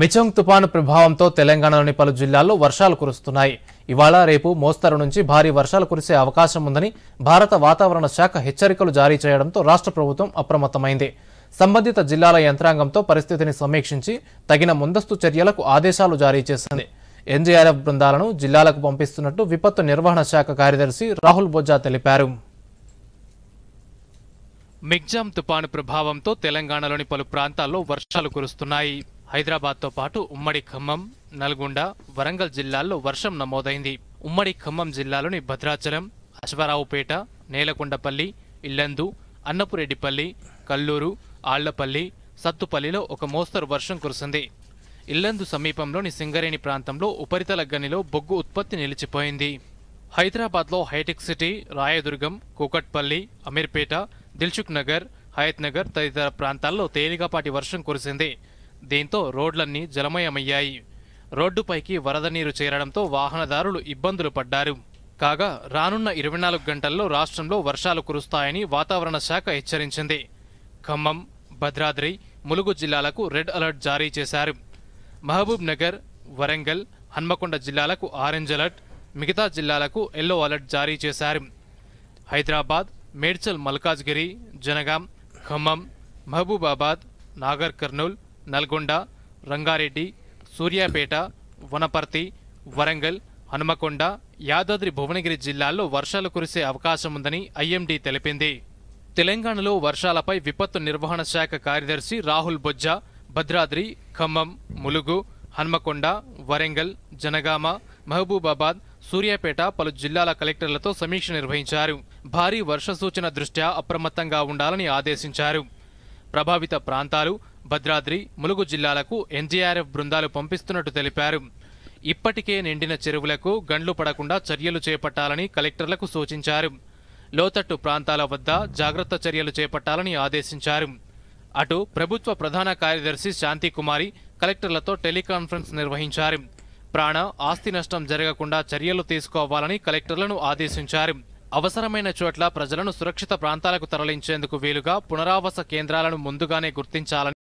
Michaung తుపాను ప్రభావంతో తెలంగాణలోని పలు జిల్లాల్లో వర్షాలు కురుస్తున్నాయి ఇవాళ రేపు మోస్తరు నుంచి భారీ వర్షాలు కురిసే అవకాశం ఉందని భారత వాతావరణ శాఖ హెచ్చరికలు జారీ చేయడంతో రాష్ట్ర ప్రభుత్వం అప్రమత్తమైంది సంబంధిత జిల్లాల యంత్రాంగంతో పరిస్థితిని సమీక్షించి తగిన ముందస్తు చర్యలకు ఆదేశాలు జారీ చేసింది ఎన్జీఆర్ఎఫ్ బృందాలను జిల్లాలకు పంపిస్తున్నట్టు విపత్తు నిర్వహణ శాఖ కార్యదర్శి రాహుల్ బొజ్జా తెలిపారు మిగ్జామ్ తుపాను ప్రభావంతో తెలంగాణలోని పలు ప్రాంతాల్లో వర్షాలు కురుస్తున్నాయి హైదరాబాద్తో పాటు ఉమ్మడి ఖమ్మం నల్గొండ వరంగల్ జిల్లాల్లో వర్షం నమోదైంది ఉమ్మడి ఖమ్మం జిల్లాలోని భద్రాచలం అశ్వరావుపేట నేలకొండపల్లి ఇల్లందు అన్నపురెడ్డిపల్లి కల్లూరు ఆళ్లపల్లి సత్తుపల్లిలో ఒక మోస్తరు వర్షం కురిసింది ఇల్లందు సమీపంలోని సింగరేణి ప్రాంతంలో ఉపరితల గనిలో బొగ్గు ఉత్పత్తి నిలిచిపోయింది హైదరాబాద్లో హైటెక్ సిటీ రాయదుర్గం కూకట్పల్లి అమీర్పేట దిల్చుక్ నగర్ హయత్నగర్ తదితర ప్రాంతాల్లో తేలికపాటి వర్షం కురిసింది దీంతో రోడ్లన్నీ జలమయమయ్యాయి రోడ్డుపైకి వరద నీరు చేరడంతో వాహనదారులు ఇబ్బందులు పడ్డారు కాగా రానున్న ఇరవై నాలుగు గంటల్లో రాష్ట్రంలో వర్షాలు కురుస్తాయని వాతావరణ శాఖ హెచ్చరించింది ఖమ్మం భద్రాద్రి ములుగు జిల్లాలకు రెడ్ అలర్ట్ జారీ చేశారు మహబూబ్ నగర్ వరంగల్ హన్మకొండ జిల్లాలకు ఆరెంజ్ అలర్ట్ మిగతా జిల్లాలకు ఎల్లో అలర్ట్ జారీ చేశారు హైదరాబాద్ మేడ్చల్ మల్కాజ్గిరి జనగాం ఖమ్మం మహబూబాబాద్ నాగర్ కర్నూల్ నల్గొండ రంగారెడ్డి సూర్యాపేట వనపర్తి వరంగల్ హనుమకొండ యాదాద్రి భువనగిరి జిల్లాల్లో వర్షాలు కురిసే అవకాశం ఉందని ఐఎండీ తెలిపింది తెలంగాణలో వర్షాలపై విపత్తు నిర్వహణ శాఖ కార్యదర్శి రాహుల్ బొజ్జ భద్రాద్రి ఖమ్మం ములుగు హన్మకొండ వరంగల్ జనగామ మహబూబాబాద్ సూర్యాపేట పలు జిల్లాల కలెక్టర్లతో సమీక్ష నిర్వహించారు భారీ వర్ష సూచన దృష్ట్యా అప్రమత్తంగా ఉండాలని ఆదేశించారు ప్రభావిత ప్రాంతాలు భద్రాద్రి ములుగు జిల్లాలకు ఎన్జీఆర్ఎఫ్ బృందాలు పంపిస్తున్నట్టు తెలిపారు ఇప్పటికే నిండిన చెరువులకు గండ్లు పడకుండా చర్యలు చేపట్టాలని కలెక్టర్లకు సూచించారు లోతట్టు ప్రాంతాల వద్ద జాగ్రత్త చర్యలు చేపట్టాలని ఆదేశించారు అటు ప్రభుత్వ ప్రధాన కార్యదర్శి శాంతికుమారి కలెక్టర్లతో టెలికాన్ఫరెన్స్ నిర్వహించారు ప్రాణ ఆస్తి నష్టం జరగకుండా చర్యలు తీసుకోవాలని కలెక్టర్లను ఆదేశించారు అవసరమైన చోట్ల ప్రజలను సురక్షిత ప్రాంతాలకు తరలించేందుకు వీలుగా పునరావాస కేంద్రాలను ముందుగానే గుర్తించాలని